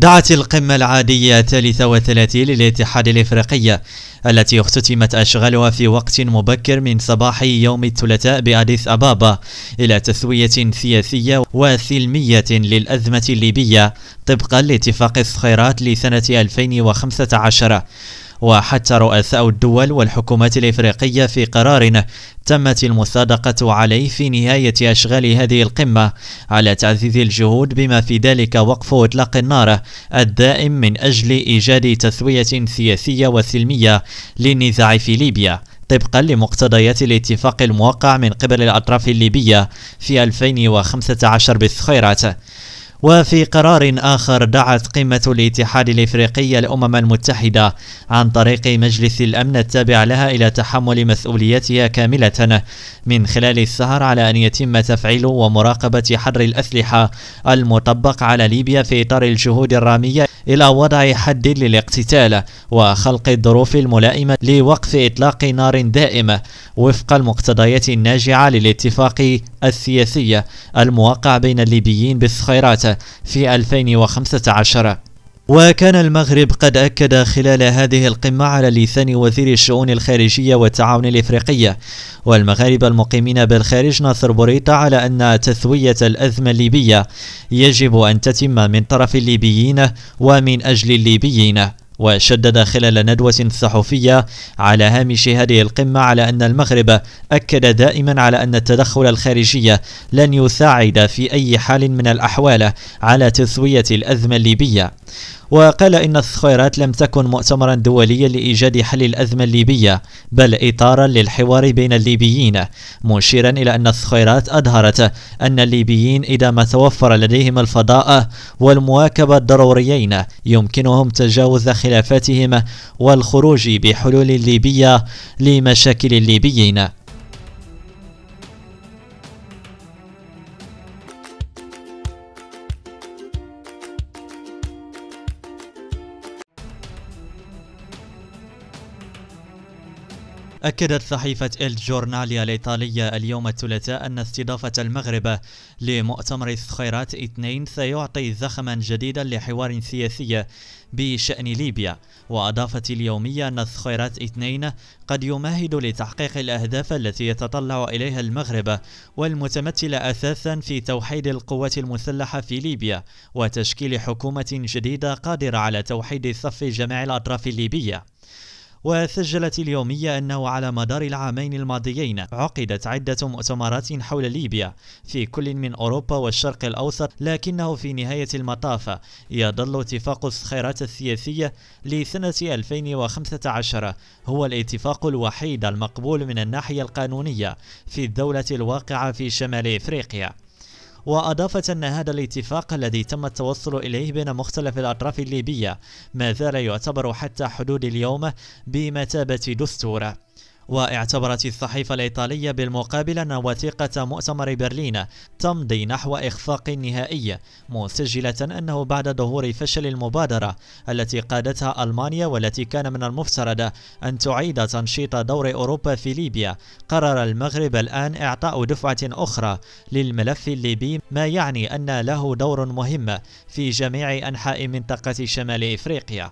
دعت القمة العادية 33 للاتحاد الإفريقي التي اختتمت أشغالها في وقت مبكر من صباح يوم الثلاثاء بأديس أبابا إلى تسوية سياسية وسلمية للأزمة الليبية طبقا لاتفاق الصخيرات لسنة 2015 وحتى رؤساء الدول والحكومات الإفريقية في قرار تمت المصادقة عليه في نهاية أشغال هذه القمة على تعزيز الجهود بما في ذلك وقف إطلاق النار الدائم من أجل إيجاد تسوية سياسية وسلمية للنزاع في ليبيا طبقا لمقتضيات الاتفاق الموقع من قبل الأطراف الليبية في 2015 بالخيرات وفي قرار آخر دعت قمة الاتحاد الإفريقي الأمم المتحدة عن طريق مجلس الأمن التابع لها إلى تحمل مسؤوليتها كاملة من خلال السهر على أن يتم تفعيل ومراقبة حر الأسلحة المطبق على ليبيا في إطار الجهود الرامية إلى وضع حد للاقتتال وخلق الظروف الملائمة لوقف إطلاق نار دائمة وفق المقتضيات الناجعة للاتفاق السياسي الموقع بين الليبيين بالصخيرات في 2015 وكان المغرب قد أكد خلال هذه القمة على لسان وزير الشؤون الخارجية والتعاون الإفريقية والمغاربة المقيمين بالخارج ناصر بوريطة على أن تسوية الأزمة الليبية يجب أن تتم من طرف الليبيين ومن أجل الليبيين وشدد خلال ندوة صحفية على هامش هذه القمة على أن المغرب أكد دائما على أن التدخل الخارجي لن يساعد في أي حال من الأحوال على تسوية الأزمة الليبية وقال إن الثخيرات لم تكن مؤتمرا دوليا لإيجاد حل الأزمة الليبية بل إطارا للحوار بين الليبيين مشيرا إلى أن الثخيرات أظهرت أن الليبيين إذا ما توفر لديهم الفضاء والمواكبة الضروريين يمكنهم تجاوز خلافاتهم والخروج بحلول ليبية لمشاكل الليبيين أكدت صحيفة الجورناليا الإيطالية اليوم الثلاثاء أن استضافة المغرب لمؤتمر الصخيرات اثنين سيعطي زخما جديدا لحوار سياسي بشأن ليبيا وأضافت اليومية أن الصخيرات اثنين قد يمهد لتحقيق الأهداف التي يتطلع إليها المغرب والمتمثلة أساسا في توحيد القوات المسلحة في ليبيا وتشكيل حكومة جديدة قادرة على توحيد صف جميع الأطراف الليبية وسجلت اليومية أنه على مدار العامين الماضيين عقدت عدة مؤتمرات حول ليبيا في كل من أوروبا والشرق الأوسط لكنه في نهاية المطاف يظل اتفاق الخيرات السياسية لسنة 2015 هو الاتفاق الوحيد المقبول من الناحية القانونية في الدولة الواقعة في شمال إفريقيا وأضافت أن هذا الاتفاق الذي تم التوصل إليه بين مختلف الأطراف الليبية ما زال يعتبر حتى حدود اليوم بمثابة دستور واعتبرت الصحيفة الإيطالية بالمقابل أن وثيقة مؤتمر برلين تمضي نحو إخفاق نهائي مسجلة أنه بعد ظهور فشل المبادرة التي قادتها ألمانيا والتي كان من المفترض أن تعيد تنشيط دور أوروبا في ليبيا قرر المغرب الآن إعطاء دفعة أخرى للملف الليبي ما يعني أن له دور مهم في جميع أنحاء منطقة شمال إفريقيا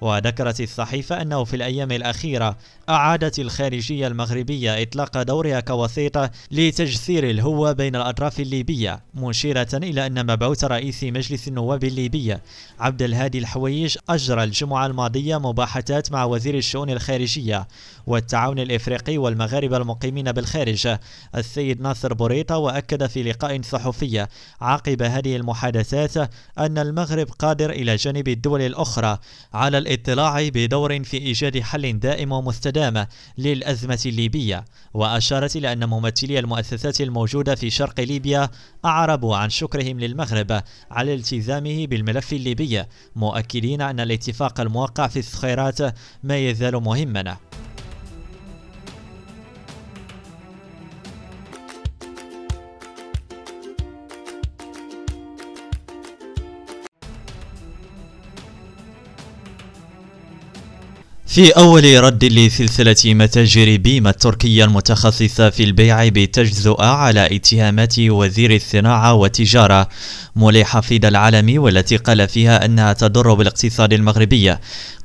وذكرت الصحيفة أنه في الأيام الأخيرة أعادت الخارجية المغربية إطلاق دورها كوسيطة لتجسير الهوة بين الأطراف الليبية مشيرة إلى أن مبعوث رئيس مجلس النواب الليبية عبد الهادي الحويج أجرى الجمعة الماضية مباحثات مع وزير الشؤون الخارجية والتعاون الإفريقي والمغاربة المقيمين بالخارج السيد ناصر بوريطة وأكد في لقاء صحفي عقب هذه المحادثات أن المغرب قادر إلى جانب الدول الأخرى على الاطلاع بدور في إيجاد حل دائم ومستدام للأزمة الليبية وأشارت إلى أن ممثلي المؤسسات الموجودة في شرق ليبيا أعربوا عن شكرهم للمغرب على التزامه بالملف الليبي مؤكدين أن الاتفاق الموقع في الصخيرات ما يزال مهما في أول رد لسلسلة متاجر بيما التركية المتخصصة في البيع بتجزؤة على اتهامات وزير الصناعة والتجارة مولي حفيد العالمي والتي قال فيها أنها تضر بالاقتصاد المغربي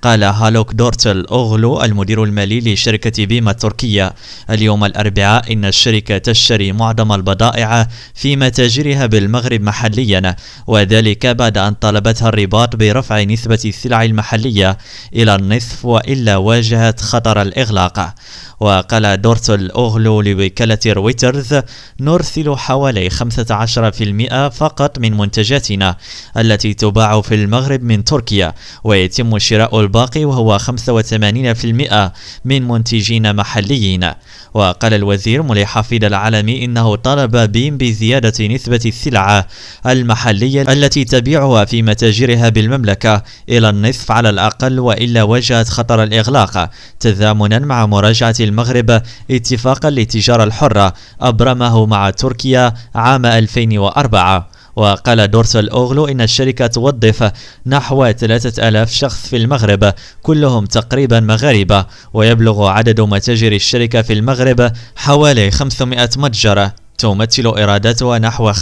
قال هالوك دورتل أوغلو المدير المالي لشركة بيما التركية اليوم الأربعاء إن الشركة تشتري معظم البضائع في متاجرها بالمغرب محليا وذلك بعد أن طلبتها الرباط برفع نسبة السلع المحلية إلى النصف وإلا واجهت خطر الإغلاق وقال دورتل أوغلو لوكالة رويترز نرسل حوالي 15% فقط من منتجاتنا التي تباع في المغرب من تركيا ويتم شراء الباقي وهو 85% من منتجين محليين وقال الوزير ملي حفيد العالمي إنه طلب بيم بزيادة نسبة السلع المحلية التي تبيعها في متاجرها بالمملكة إلى النصف على الأقل وإلا وجهت خطر الإغلاق تزامنا مع مراجعة المغرب اتفاقا للتجارة الحرة أبرمه مع تركيا عام 2004 وقال دورسل أوغلو إن الشركة توظف نحو 3000 شخص في المغرب كلهم تقريبا مغاربة ويبلغ عدد متاجر الشركة في المغرب حوالي 500 متجر تمثل إيراداتها نحو 5%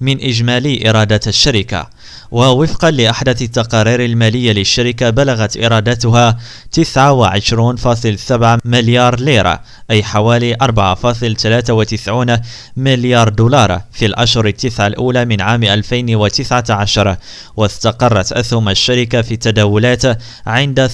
من إجمالي إيرادات الشركة ووفقا لأحدث التقارير المالية للشركة بلغت إيراداتها 29.7 مليار ليرة أي حوالي 4.93 مليار دولار في الأشهر التسعة الأولى من عام 2019 واستقرت أسهم الشركة في التداولات عند 47.92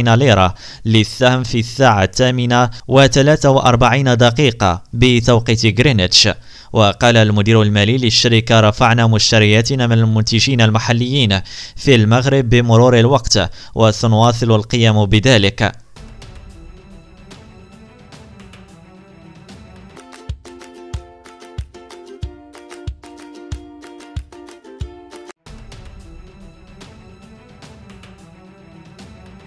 ليرة للسهم في الساعة الثامنة و43 دقيقة بتوقيت غرينتش وقال المدير المالي للشركة رفعنا مشترياتنا من المنتجين المحليين في المغرب بمرور الوقت وسنواصل القيام بذلك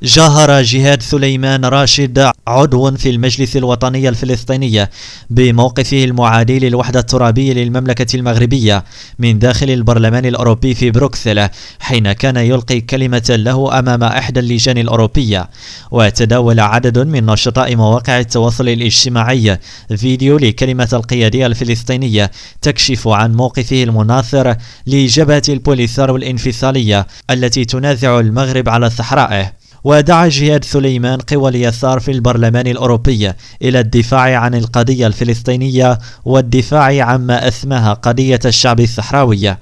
جاهر جهاد سليمان راشد عضو في المجلس الوطني الفلسطيني بموقفه المعادي للوحدة الترابية للمملكة المغربية من داخل البرلمان الأوروبي في بروكسل حين كان يلقي كلمة له أمام إحدى اللجان الأوروبية وتداول عدد من نشطاء مواقع التواصل الاجتماعي فيديو لكلمة القيادية الفلسطينية تكشف عن موقفه المناصر لجبهة البوليسار الانفصالية التي تنازع المغرب على صحرائه ودعا جهاد سليمان قوى اليسار في البرلمان الأوروبي إلى الدفاع عن القضية الفلسطينية والدفاع عما أسماها قضية الشعب الصحراوي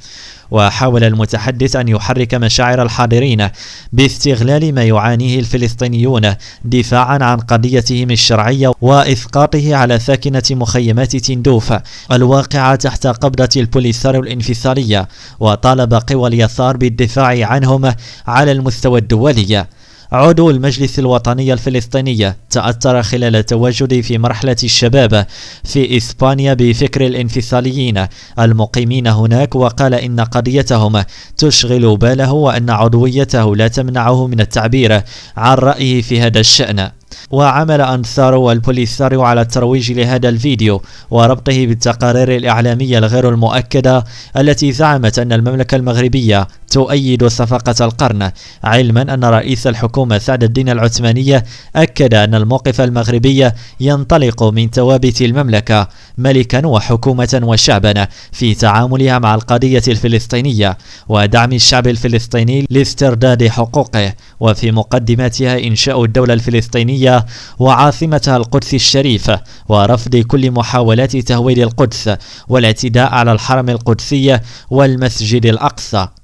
وحاول المتحدث أن يحرك مشاعر الحاضرين باستغلال ما يعانيه الفلسطينيون دفاعا عن قضيتهم الشرعية وإسقاطه على ساكنة مخيمات تندوف الواقعة تحت قبضة البوليساريو الانفصالية وطالب قوى اليسار بالدفاع عنهم على المستوى الدولي عضو المجلس الوطني الفلسطيني تأثر خلال تواجدي في مرحلة الشباب في إسبانيا بفكر الانفصاليين المقيمين هناك وقال إن قضيتهم تشغل باله وأن عضويته لا تمنعه من التعبير عن رأيه في هذا الشأن وعمل أنثار والبوليساريو على الترويج لهذا الفيديو وربطه بالتقارير الإعلامية الغير المؤكدة التي زعمت أن المملكة المغربية تؤيد صفقة القرن علما أن رئيس الحكومة سعد الدين العثمانية أكد أن الموقف المغربي ينطلق من توابت المملكة ملكا وحكومة وشعبا في تعاملها مع القضية الفلسطينية ودعم الشعب الفلسطيني لاسترداد حقوقه وفي مقدماتها إنشاء الدولة الفلسطينية الإسلامية وعاصمتها القدس الشريفة ورفض كل محاولات تهويل القدس والاعتداء على الحرم القدسي والمسجد الأقصى